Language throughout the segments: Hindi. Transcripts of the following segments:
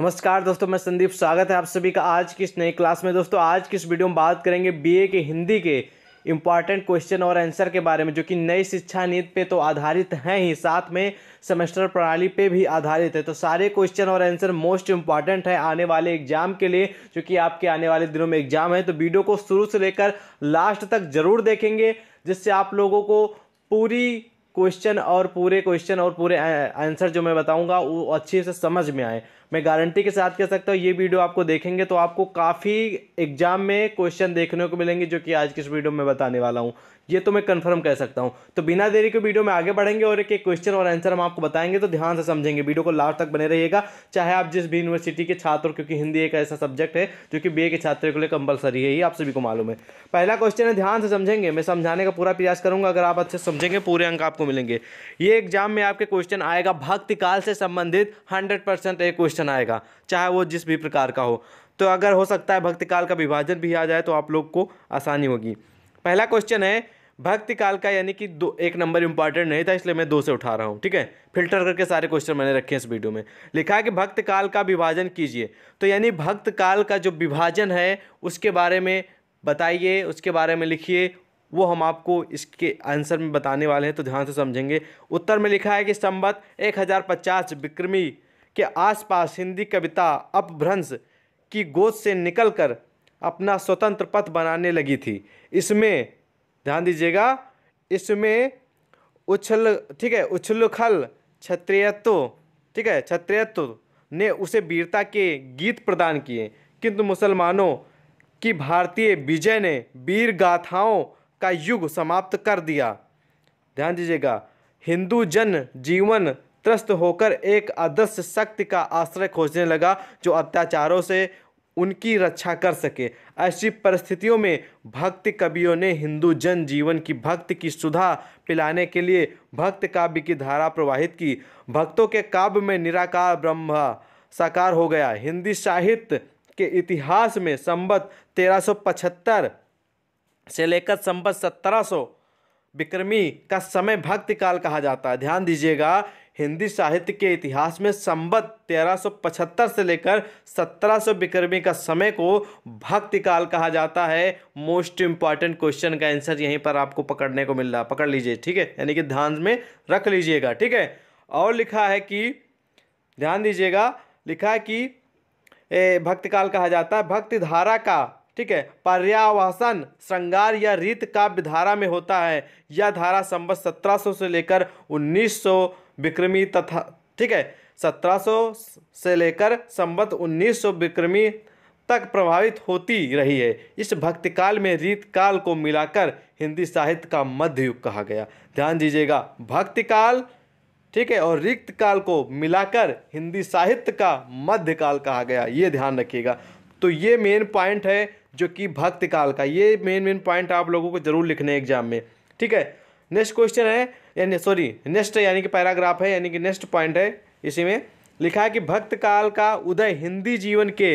नमस्कार दोस्तों मैं संदीप स्वागत है आप सभी का आज की इस नई क्लास में दोस्तों आज की इस वीडियो में बात करेंगे बीए के हिंदी के इम्पॉर्टेंट क्वेश्चन और आंसर के बारे में जो कि नई शिक्षा नीति पे तो आधारित हैं ही साथ में सेमेस्टर प्रणाली पे भी आधारित है तो सारे क्वेश्चन और आंसर मोस्ट इम्पॉर्टेंट है आने वाले एग्जाम के लिए जो कि आपके आने वाले दिनों में एग्जाम है तो वीडियो को शुरू से लेकर लास्ट तक जरूर देखेंगे जिससे आप लोगों को पूरी क्वेश्चन और पूरे क्वेश्चन और पूरे आंसर जो मैं बताऊंगा वो अच्छे से समझ में आए मैं गारंटी के साथ कह सकता हूँ ये वीडियो आपको देखेंगे तो आपको काफ़ी एग्जाम में क्वेश्चन देखने को मिलेंगे जो कि आज किस वीडियो में बताने वाला हूँ ये तो मैं कंफर्म कह सकता हूँ तो बिना देरी के वीडियो में आगे बढ़ेंगे और एक एक क्वेश्चन और आंसर हम आपको बताएंगे तो ध्यान से समझेंगे वीडियो को लास्ट तक बने रहिएगा चाहे आप जिस भी यूनिवर्सिटी के छात्र क्योंकि हिंदी एक ऐसा सब्जेक्ट है जो कि बी के छात्रों के लिए कंपलसरी है ये आप सभी को मालूम है पहला क्वेश्चन है ध्यान से समझेंगे मैं समझाने का पूरा प्रयास करूंगा अगर आप अच्छे समझेंगे पूरे अंक आपको मिलेंगे ये एग्जाम में आपके क्वेश्चन आएगा भक्ति काल से संबंधित हंड्रेड एक क्वेश्चन क्वेश्चन आएगा चाहे वो जिस भी प्रकार का हो तो अगर हो सकता है भक्तिकाल का विभाजन भी आ जाए तो आप लोग को आसानी होगी पहला क्वेश्चन है भक्ति काल का यानी कि दो एक नंबर इंपॉर्टेंट नहीं था इसलिए मैं दो से उठा रहा हूँ ठीक है फिल्टर करके सारे क्वेश्चन मैंने रखे हैं इस वीडियो में लिखा है कि भक्त काल का विभाजन कीजिए तो यानी भक्त काल का जो विभाजन है उसके बारे में बताइए उसके बारे में लिखिए वो हम आपको इसके आंसर में बताने वाले हैं तो ध्यान से समझेंगे उत्तर में लिखा है कि संबत एक विक्रमी के आसपास हिंदी कविता अपभ्रंश की गोद से निकलकर अपना स्वतंत्र पथ बनाने लगी थी इसमें ध्यान दीजिएगा इसमें उछल ठीक है उछलखल क्षत्रियत्व ठीक है क्षत्रियत्व ने उसे वीरता के गीत प्रदान किए किंतु मुसलमानों की भारतीय विजय ने वीर गाथाओं का युग समाप्त कर दिया ध्यान दीजिएगा हिंदू जन जीवन त्रस्त होकर एक अदृश्य शक्ति का आश्रय खोजने लगा जो अत्याचारों से उनकी रक्षा कर सके ऐसी परिस्थितियों में भक्त कवियों ने हिंदू जन जीवन की भक्त की सुधा पिलाने के लिए भक्त काव्य की धारा प्रवाहित की भक्तों के काव्य में निराकार ब्रह्म साकार हो गया हिंदी साहित्य के इतिहास में संबत 1375 से लेकर संबत 1700 विक्रमी का समय भक्त काल कहा जाता है ध्यान दीजिएगा हिंदी साहित्य के इतिहास में संबत 1375 से लेकर 1700 सौ विक्रमी का समय को भक्ति काल कहा जाता है मोस्ट इंपॉर्टेंट क्वेश्चन का आंसर यहीं पर आपको पकड़ने को मिल रहा पकड़ लीजिए ठीक है यानी कि ध्यान में रख लीजिएगा ठीक है और लिखा है कि ध्यान दीजिएगा लिखा है कि भक्ति काल कहा जाता है भक्ति धारा का ठीक है पर्यावासन श्रृंगार या रीत काव्य धारा में होता है यह धारा संबत सत्रह से लेकर उन्नीस विक्रमी तथा ठीक है 1700 से लेकर संबत 1900 विक्रमी तक प्रभावित होती रही है इस भक्तिकाल में रीत काल को मिलाकर हिंदी साहित्य का मध्य युग कहा गया ध्यान दीजिएगा भक्तिकाल ठीक है और रिक्त काल को मिलाकर हिंदी साहित्य का मध्यकाल कहा गया ये ध्यान रखिएगा तो ये मेन पॉइंट है जो कि काल का ये मेन मेन पॉइंट आप लोगों को जरूर लिखने एग्जाम में ठीक है नेक्स्ट क्वेश्चन है यानी सॉरी नेक्स्ट यानी कि पैराग्राफ है यानी कि नेक्स्ट पॉइंट है इसी में लिखा है कि भक्त काल का उदय हिंदी जीवन के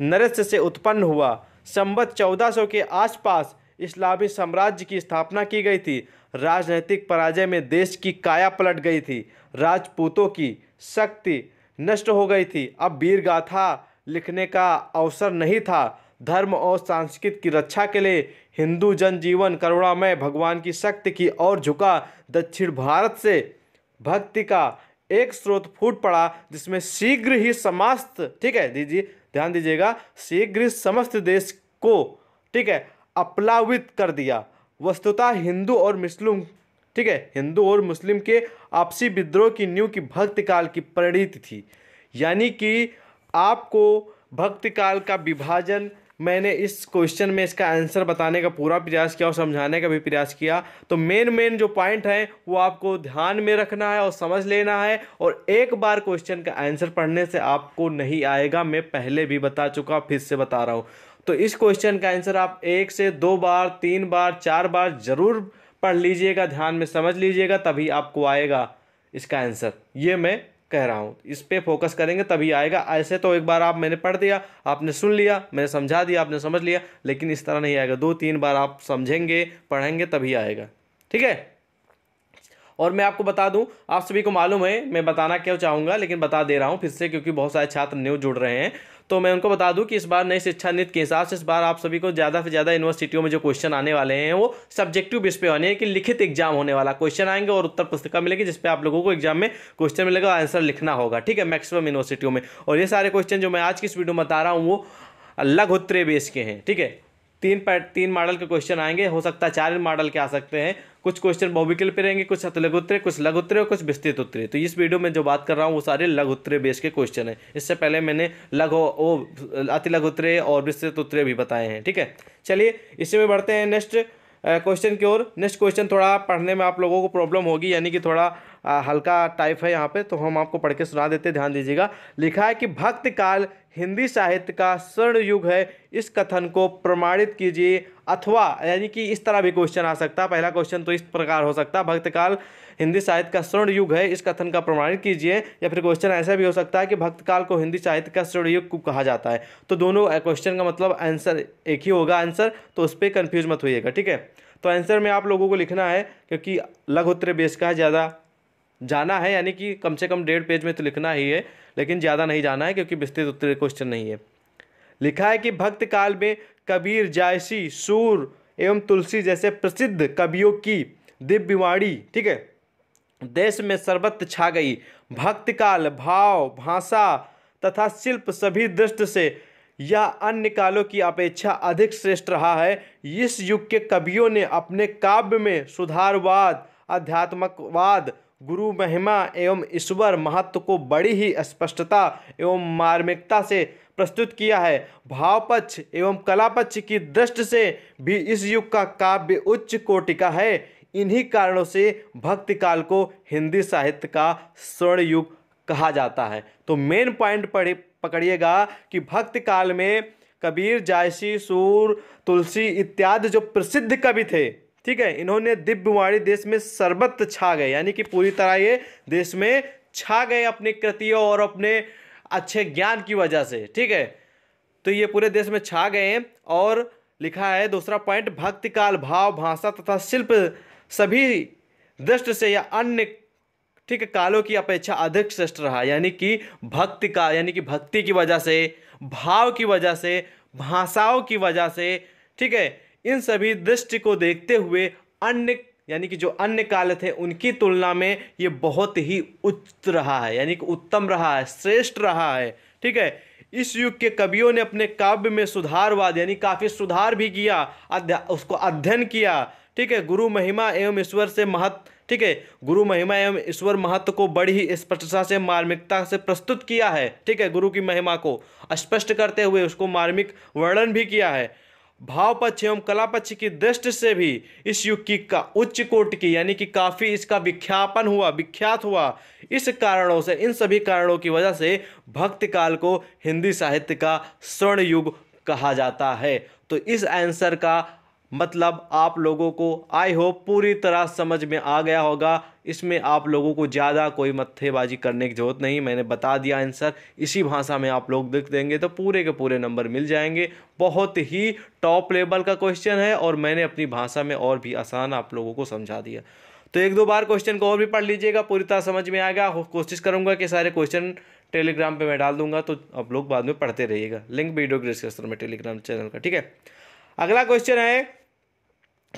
नरस्य से उत्पन्न हुआ संबत चौदह के आसपास इस्लामी साम्राज्य की स्थापना की गई थी राजनीतिक पराजय में देश की काया पलट गई थी राजपूतों की शक्ति नष्ट हो गई थी अब वीरगाथा लिखने का अवसर नहीं था धर्म और संस्कृति की रक्षा के लिए हिंदू जनजीवन करुणामय भगवान की शक्ति की ओर झुका दक्षिण भारत से भक्ति का एक स्रोत फूट पड़ा जिसमें शीघ्र ही समस्त ठीक है दीजिए ध्यान दीजिएगा शीघ्र ही समस्त देश को ठीक है अपलावित कर दिया वस्तुतः हिंदू और मुस्लिम ठीक है हिंदू और मुस्लिम के आपसी विद्रोह की न्यू की भक्ति काल की परिणीति थी यानी कि आपको भक्ति काल का विभाजन मैंने इस क्वेश्चन में इसका आंसर बताने का पूरा प्रयास किया और समझाने का भी प्रयास किया तो मेन मेन जो पॉइंट हैं वो आपको ध्यान में रखना है और समझ लेना है और एक बार क्वेश्चन का आंसर पढ़ने से आपको नहीं आएगा मैं पहले भी बता चुका फिर से बता रहा हूँ तो इस क्वेश्चन का आंसर आप एक से दो बार तीन बार चार बार ज़रूर पढ़ लीजिएगा ध्यान में समझ लीजिएगा तभी आपको आएगा इसका आंसर ये मैं कह रहा हूँ इस पर फोकस करेंगे तभी आएगा ऐसे तो एक बार आप मैंने पढ़ दिया आपने सुन लिया मैंने समझा दिया आपने समझ लिया लेकिन इस तरह नहीं आएगा दो तीन बार आप समझेंगे पढ़ेंगे तभी आएगा ठीक है और मैं आपको बता दूं आप सभी को मालूम है मैं बताना क्यों चाहूँगा लेकिन बता दे रहा हूँ फिर से क्योंकि बहुत सारे छात्र न्यू जुड़ रहे हैं तो मैं उनको बता दूं कि इस बार नई शिक्षा नीति के हिसाब से इस बार आप सभी को ज़्यादा से ज़्यादा यूनिवर्सिटियों में जो क्वेश्चन आने वाले हैं वो सब्जेक्टिव बेस पे होने कि लिखित एग्जाम होने वाला क्वेश्चन आएंगे और उत्तर पुस्तिका मिलेगी जिसपे आप लोगों को एग्जाम में क्वेश्चन मिलेगा आंसर लिखना होगा ठीक है मैक्सिमम यूनिवर्सिटियों में और ये सारे क्वेश्चन जो मैं आज की इस वीडियो में बता रहा हूँ वो लघुत्तरे बेस के हैं ठीक है तीन पैट तीन मॉडल के क्वेश्चन आएंगे हो सकता है चार मॉडल के आ सकते हैं कुछ क्वेश्चन बहुविकल पे रहेंगे कुछ अतलग उत्तरे कुछ लघु उत्तरे और कुछ विस्तृत उत्तरे तो इस वीडियो में जो बात कर रहा हूँ वो सारे लघु उत्तरे बेस के क्वेश्चन हैं इससे पहले मैंने लघु वो अति लघु उत्तरे और विस्तृत उत्तरे भी बताए हैं ठीक है चलिए इसी में बढ़ते हैं नेक्स्ट क्वेश्चन की ओर नेक्स्ट क्वेश्चन थोड़ा पढ़ने में आप लोगों को प्रॉब्लम होगी यानी कि थोड़ा हल्का टाइप है यहाँ पे तो हम आपको पढ़ के सुना देते ध्यान दीजिएगा लिखा है कि भक्त काल हिंदी साहित्य का स्वर्ण युग है इस कथन को प्रमाणित कीजिए अथवा यानी कि इस तरह भी क्वेश्चन आ सकता है पहला क्वेश्चन तो इस प्रकार हो सकता है भक्तकाल हिंदी साहित्य का स्वर्ण युग है इस कथन का प्रमाणित कीजिए या फिर क्वेश्चन ऐसा भी हो सकता है कि भक्तकाल को हिंदी साहित्य का स्वर्ण युग को कहा जाता है तो दोनों क्वेश्चन का मतलब आंसर एक ही होगा आंसर तो उस पर कन्फ्यूज मत होइएगा ठीक है तो आंसर में आप लोगों को लिखना है क्योंकि उत्तर बेस का ज़्यादा जाना है यानी कि कम से कम डेढ़ पेज में तो लिखना ही है लेकिन ज़्यादा नहीं जाना है क्योंकि विस्तृत उत्तर क्वेश्चन नहीं है लिखा है कि भक्त काल में कबीर जायसी सूर एवं तुलसी जैसे प्रसिद्ध कवियों की दिव्यवाणी ठीक है देश में सर्वत्र छा गई भक्त काल भाव भाषा तथा शिल्प सभी दृष्टि से यह अन्य कालों की अपेक्षा अधिक श्रेष्ठ रहा है इस युग के कवियों ने अपने काव्य में सुधारवाद आध्यात्मकवाद गुरु महिमा एवं ईश्वर महत्व को बड़ी ही स्पष्टता एवं मार्मिकता से प्रस्तुत किया है भावपक्ष एवं कलापक्ष की दृष्टि से भी इस युग का काव्य उच्च कोटि का है इन्हीं कारणों से भक्ति काल को हिंदी साहित्य का स्वर्ण युग कहा जाता है तो मेन पॉइंट पकड़िएगा कि भक्ति काल में कबीर जायसी सूर तुलसी इत्यादि जो प्रसिद्ध कवि थे ठीक है इन्होंने वाणी देश में सर्वत्र छा गए यानी कि पूरी तरह ये देश में छा गए अपनी कृतियों और अपने अच्छे ज्ञान की वजह से ठीक है तो ये पूरे देश में छा गए हैं और लिखा है दूसरा पॉइंट भक्ति काल भाव भाषा तथा शिल्प सभी दृष्टि से या अन्य ठीक कालों की अपेक्षा अधिक श्रेष्ठ रहा यानी कि भक्ति का यानी कि भक्ति की वजह से भाव की वजह से भाषाओं की वजह से ठीक है इन सभी दृष्टि को देखते हुए अन्य यानी कि जो अन्य काल थे उनकी तुलना में ये बहुत ही उच्च रहा है यानी कि उत्तम रहा है श्रेष्ठ रहा है ठीक है इस युग के कवियों ने अपने काव्य में सुधारवाद यानी काफ़ी सुधार भी किया अध्या उसको अध्ययन किया ठीक है गुरु महिमा एवं ईश्वर से महत्व ठीक है गुरु महिमा एवं ईश्वर महत्व को बड़ी ही स्पष्टता से मार्मिकता से प्रस्तुत किया है ठीक है गुरु की महिमा को स्पष्ट करते हुए उसको मार्मिक वर्णन भी किया है भाव पक्ष एवं कला पक्ष की दृष्टि से भी इस युग की का उच्च कोट की यानी कि काफ़ी इसका विख्यापन हुआ विख्यात हुआ इस कारणों से इन सभी कारणों की वजह से भक्त काल को हिंदी साहित्य का स्वर्ण युग कहा जाता है तो इस आंसर का मतलब आप लोगों को आई होप पूरी तरह समझ में आ गया होगा इसमें आप लोगों को ज़्यादा कोई मत्थेबाजी करने की ज़रूरत नहीं मैंने बता दिया आंसर इसी भाषा में आप लोग देख देंगे तो पूरे के पूरे नंबर मिल जाएंगे बहुत ही टॉप लेवल का क्वेश्चन है और मैंने अपनी भाषा में और भी आसान आप लोगों को समझा दिया तो एक दो बार क्वेश्चन को और भी पढ़ लीजिएगा पूरी तरह समझ में आएगा कोशिश करूँगा कि सारे क्वेश्चन टेलीग्राम पर मैं डाल दूंगा तो आप लोग बाद में पढ़ते रहिएगा लिंक वीडियो डिस्क्रिप्शन में टेलीग्राम चैनल का ठीक है अगला क्वेश्चन है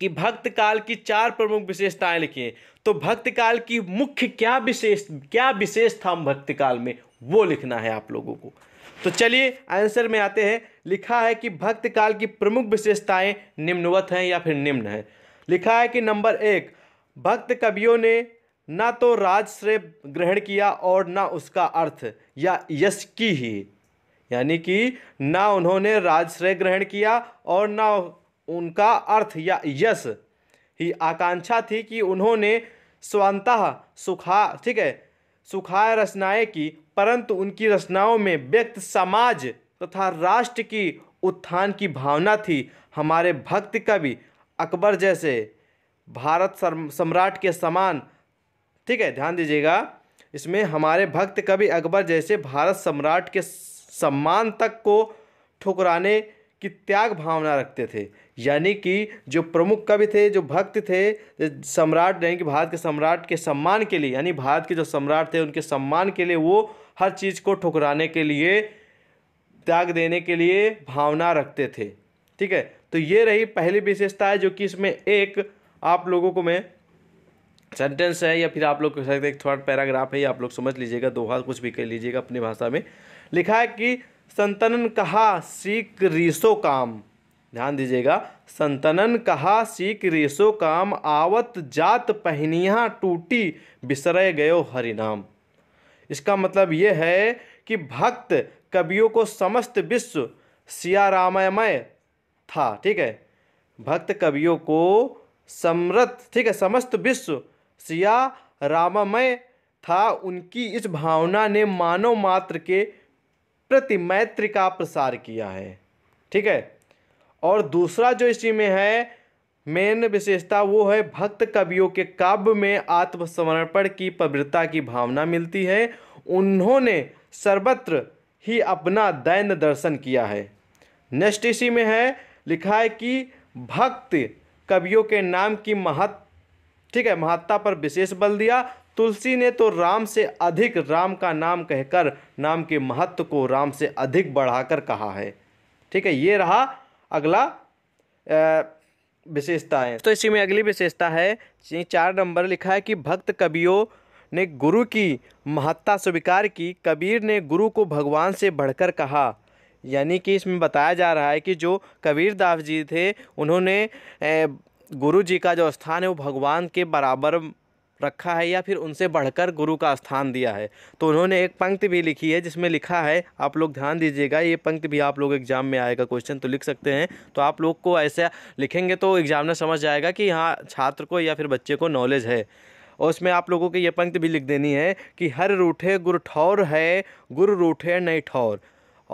कि भक्त काल की चार प्रमुख विशेषताएं लिखी हैं तो भक्त काल की मुख्य क्या विशेष क्या विशेष था हम भक्त काल में वो लिखना है आप लोगों को तो चलिए आंसर में आते हैं लिखा है कि भक्त काल की प्रमुख विशेषताएं निम्नवत हैं या फिर निम्न है लिखा है कि नंबर एक भक्त कवियों ने ना तो राजश्रेय ग्रहण किया और ना उसका अर्थ या यश की ही यानी कि ना उन्होंने राजश्रेय ग्रहण किया और ना उनका अर्थ या यश ही आकांक्षा थी कि उन्होंने स्वतः सुखा ठीक है सुखाय रचनाएँ की परंतु उनकी रचनाओं में व्यक्त समाज तथा राष्ट्र की उत्थान की भावना थी हमारे भक्त कवि अकबर जैसे भारत सम्राट के समान ठीक है ध्यान दीजिएगा इसमें हमारे भक्त कवि अकबर जैसे भारत सम्राट के सम्मान तक को ठुकराने की त्याग भावना रखते थे यानी कि जो प्रमुख कवि थे जो भक्त थे सम्राट यानी कि भारत के सम्राट के सम्मान के लिए यानी भारत के जो सम्राट थे उनके सम्मान के लिए वो हर चीज़ को ठुकराने के लिए त्याग देने के लिए भावना रखते थे ठीक है तो ये रही पहली विशेषता है जो कि इसमें एक आप लोगों को मैं सेंटेंस है या फिर आप लोग कह सकते हैं थोड़ा पैराग्राफ है या आप लोग समझ लीजिएगा दोहा कुछ भी कह लीजिएगा अपनी भाषा में लिखा है कि संतनन कहा सीख रीसो काम ध्यान दीजिएगा संतनन कहा सीख रेशो काम आवत जात पहनिया टूटी बिसरय गयो हरिनाम इसका मतलब ये है कि भक्त कवियों को समस्त विश्व सिया रामयमय था ठीक है भक्त कवियों को समृत ठीक है समस्त विश्व सिया राममय था उनकी इस भावना ने मानव मात्र के प्रति मैत्री का प्रसार किया है ठीक है और दूसरा जो इसी में है मेन विशेषता वो है भक्त कवियों के काव्य में आत्मसमर्पण की पवित्रता की भावना मिलती है उन्होंने सर्वत्र ही अपना दैन्य दर्शन किया है नेक्स्ट इसी में है लिखा है कि भक्त कवियों के नाम की महत् ठीक है महत्ता पर विशेष बल दिया तुलसी ने तो राम से अधिक राम का नाम कहकर नाम के महत्व को राम से अधिक बढ़ाकर कहा है ठीक है ये रहा अगला विशेषता है तो इसी में अगली विशेषता है चार नंबर लिखा है कि भक्त कवियों ने गुरु की महत्ता स्वीकार की कबीर ने गुरु को भगवान से बढ़कर कहा यानी कि इसमें बताया जा रहा है कि जो कबीर दास जी थे उन्होंने गुरु जी का जो स्थान है वो भगवान के बराबर रखा है या फिर उनसे बढ़कर गुरु का स्थान दिया है तो उन्होंने एक पंक्ति भी लिखी है जिसमें लिखा है आप लोग ध्यान दीजिएगा ये पंक्ति भी आप लोग एग्ज़ाम में आएगा क्वेश्चन तो लिख सकते हैं तो आप लोग को ऐसा लिखेंगे तो में समझ जाएगा कि हाँ छात्र को या फिर बच्चे को नॉलेज है और उसमें आप लोगों की ये पंक्ति भी लिख देनी है कि हर रूठे गुरु ठौर है गुरु रूठे नहीं ठौर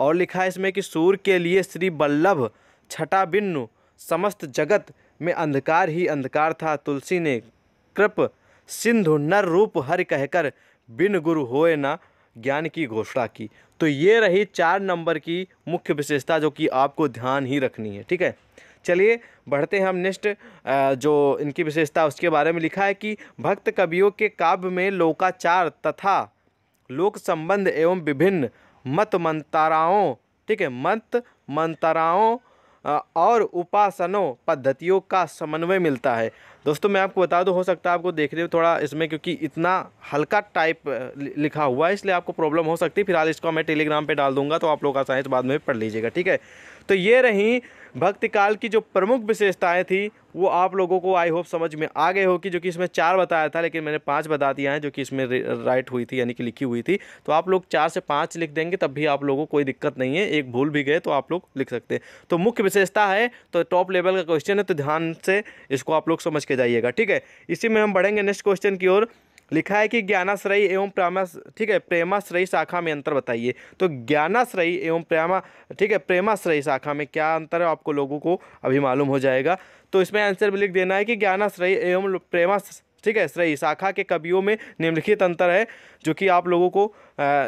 और लिखा है इसमें कि सूर्य के लिए श्री बल्लभ छठा बिन्नु समस्त जगत में अंधकार ही अंधकार था तुलसी ने कृप सिंधु नर रूप हर कहकर बिन गुरु होए ना ज्ञान की घोषणा की तो ये रही चार नंबर की मुख्य विशेषता जो कि आपको ध्यान ही रखनी है ठीक है चलिए बढ़ते हैं हम नेक्स्ट जो इनकी विशेषता उसके बारे में लिखा है कि भक्त कवियों के काव्य में लोकाचार तथा लोक संबंध एवं विभिन्न मत मंत्राओं ठीक है मत मंत्राओं और उपासनों पद्धतियों का समन्वय मिलता है दोस्तों मैं आपको बता दूं हो सकता है आपको देख रहे हो थोड़ा इसमें क्योंकि इतना हल्का टाइप लिखा हुआ है इसलिए आपको प्रॉब्लम हो सकती है फिलहाल इसको मैं टेलीग्राम पे डाल दूंगा तो आप लोग आसानी से बाद में पढ़ लीजिएगा ठीक है तो ये रहीं भक्ति काल की जो प्रमुख विशेषताएं थी वो आप लोगों को आई होप समझ में आ गए हो कि जो कि इसमें चार बताया था लेकिन मैंने पांच बता दिया है जो कि इसमें राइट हुई थी यानी कि लिखी हुई थी तो आप लोग चार से पाँच लिख देंगे तब भी आप लोगों को कोई दिक्कत नहीं है एक भूल भी गए तो आप लोग लिख सकते हैं तो मुख्य विशेषता है तो टॉप लेवल का क्वेश्चन है तो ध्यान से इसको आप लोग समझ के जाइएगा ठीक है इसी में हम बढ़ेंगे नेक्स्ट क्वेश्चन की ओर लिखा है कि ज्ञानाश्रयी एवं प्रेमास ठीक है प्रेमाश्रयी शाखा में अंतर बताइए तो ज्ञानाश्रयी एवं प्रेमा ठीक है प्रेमाश्रयी शाखा में क्या अंतर है आपको लोगों को अभी मालूम हो जाएगा तो इसमें आंसर भी लिख देना है कि ज्ञानाश्रयी एवं प्रेमा ठीक है श्रेय शाखा के कवियों में निम्नलिखित अंतर है जो कि आप लोगों को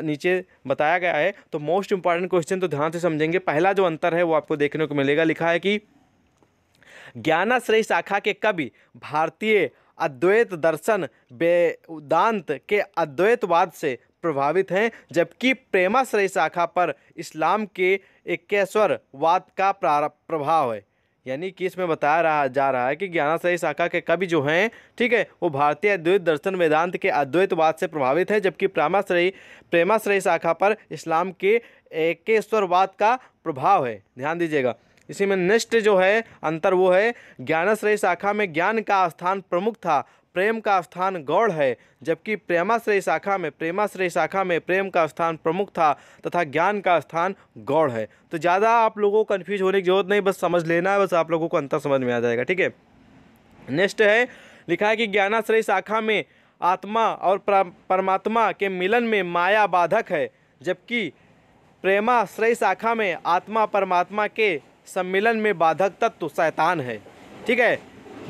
नीचे बताया गया है तो मोस्ट इंपॉर्टेंट क्वेश्चन तो ध्यान से समझेंगे पहला जो अंतर है वो आपको देखने को मिलेगा लिखा है कि ज्ञानाश्रयी शाखा के कवि भारतीय अद्वैत दर्शन वेदांत के अद्वैतवाद से प्रभावित हैं जबकि प्रेमाश्रय शाखा पर इस्लाम के वाद का प्रभाव है यानी कि इसमें बताया रहा जा रहा है कि ज्ञानाश्रय शाखा के कवि जो हैं ठीक है वो भारतीय अद्वैत दर्शन वेदांत के अद्वैतवाद से प्रभावित हैं जबकि प्रेमाश्रय प्रेमाश्रय शाखा पर इस्लाम के एकेश्वरवाद का प्रभाव है ध्यान दीजिएगा इसी में नेक्स्ट जो है अंतर वो है ज्ञानाश्रय शाखा में ज्ञान का स्थान प्रमुख था प्रेम का स्थान गौड़ है जबकि प्रेमाश्रय शाखा में प्रेमाश्रय शाखा में प्रेम का स्थान प्रमुख था तथा ज्ञान का स्थान गौड़ है तो ज़्यादा आप लोगों को कन्फ्यूज होने की जरूरत नहीं बस समझ लेना है बस आप लोगों को अंतर समझ में आ जाएगा ठीक है नेक्स्ट है लिखा है कि ज्ञानाश्रय शाखा में आत्मा और परमात्मा के मिलन में माया बाधक है जबकि प्रेमाश्रय शाखा में आत्मा परमात्मा के सम्मेलन में बाधक तत्व शैतान है ठीक है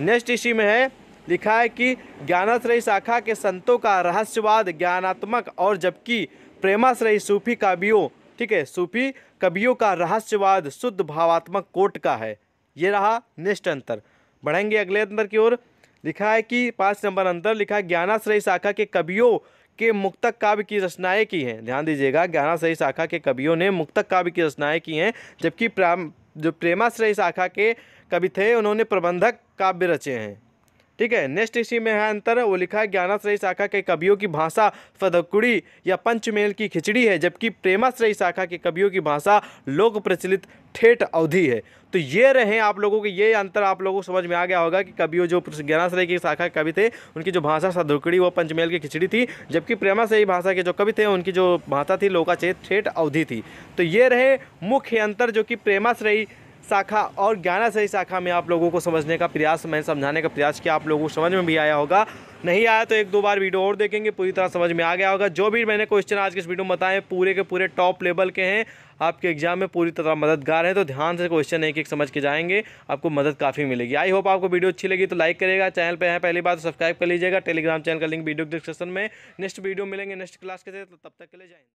नेक्स्ट इसी में है लिखा है कि ज्ञानाश्रयी शाखा के संतों का रहस्यवाद ज्ञानात्मक और जबकि प्रेमाश्रयी सूफी कवियों ठीक है सूफी कवियों का रहस्यवाद शुद्ध भावात्मक कोट का है ये रहा नेक्स्ट अंतर बढ़ेंगे अगले अंतर की ओर लिखा है कि पाँच नंबर अंतर लिखा है ज्ञानाश्रयी शाखा के कवियों के मुक्तक काव्य की रचनाएं की हैं ध्यान दीजिएगा ज्ञानाश्रयी शाखा के कवियों ने मुक्तक काव्य की रचनाएं की हैं जबकि जो प्रेमाश्रय शाखा के कवि थे उन्होंने प्रबंधक काव्य रचे हैं ठीक है नेक्स्ट इसी में है अंतर वो लिखा है ज्ञानाश्रय शाखा के कवियों की भाषा फदकुड़ी या पंचमेल की खिचड़ी है जबकि प्रेमाश्रय शाखा के कवियों की भाषा लोक प्रचलित ठेठ अवधि है तो ये रहे आप लोगों के ये अंतर आप लोगों को समझ में आ गया होगा कि कवियों जो ज्ञानाश्रय की शाखा के कवि थे उनकी जो भाषा सदुकड़ी वो पंचमेल की खिचड़ी थी जबकि प्रेमाश्रयी भाषा के जो कवि थे उनकी जो भाषा थी लोकाचेत ठेठ अवधि थी तो ये रहे मुख्य अंतर जो कि प्रेमाश्रयी शाखा और सही शाखा में आप लोगों को समझने का प्रयास मैंने समझाने का प्रयास किया आप लोगों को समझ में भी आया होगा नहीं आया तो एक दो बार वीडियो और देखेंगे पूरी तरह समझ में आ गया होगा जो भी मैंने क्वेश्चन आज के इस वीडियो में बताए पूरे के पूरे टॉप लेवल के हैं आपके एग्जाम में पूरी तरह मददगार है तो ध्यान से क्वेश्चन एक एक समझ के जाएंगे आपको मदद काफ़ी मिलेगी आई होप आपको वीडियो अच्छी लगी तो लाइक करेगा चैनल पर है पहली बार तो सब्सक्राइब कर लीजिएगा टेलीग्राम चैनल का लिंक वीडियो डिस्क्रिप्शन में नेक्स्ट वीडियो मिलेंगे नेक्स्ट क्लास के तब तक के लिए जाएंगे